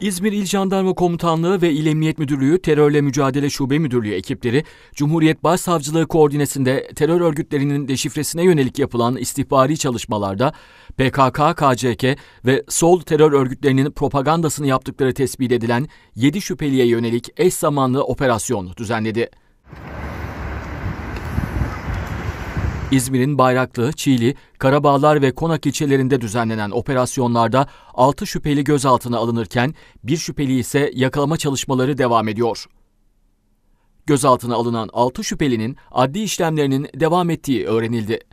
İzmir İl Jandarma Komutanlığı ve İl Emniyet Müdürlüğü Terörle Mücadele Şube Müdürlüğü ekipleri, Cumhuriyet Başsavcılığı koordinesinde terör örgütlerinin deşifresine yönelik yapılan istihbari çalışmalarda PKK, KCK ve sol terör örgütlerinin propagandasını yaptıkları tespit edilen 7 şüpheliye yönelik eş zamanlı operasyon düzenledi. İzmir'in Bayraklı, Çiğli, Karabağlar ve Konak ilçelerinde düzenlenen operasyonlarda 6 şüpheli gözaltına alınırken bir şüpheli ise yakalama çalışmaları devam ediyor. Gözaltına alınan 6 şüphelinin adli işlemlerinin devam ettiği öğrenildi.